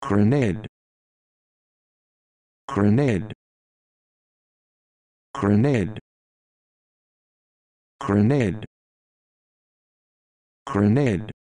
grenade grenade grenade grenade grenade